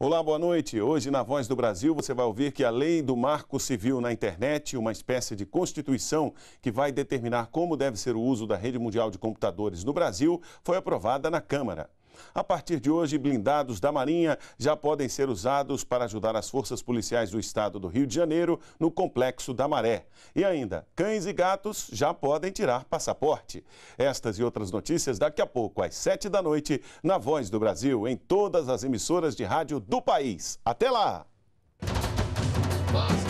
Olá, boa noite. Hoje, na Voz do Brasil, você vai ouvir que a lei do Marco Civil na internet, uma espécie de constituição que vai determinar como deve ser o uso da rede mundial de computadores no Brasil, foi aprovada na Câmara. A partir de hoje, blindados da Marinha já podem ser usados para ajudar as forças policiais do estado do Rio de Janeiro no Complexo da Maré. E ainda, cães e gatos já podem tirar passaporte. Estas e outras notícias daqui a pouco, às 7 da noite, na Voz do Brasil, em todas as emissoras de rádio do país. Até lá! Nossa.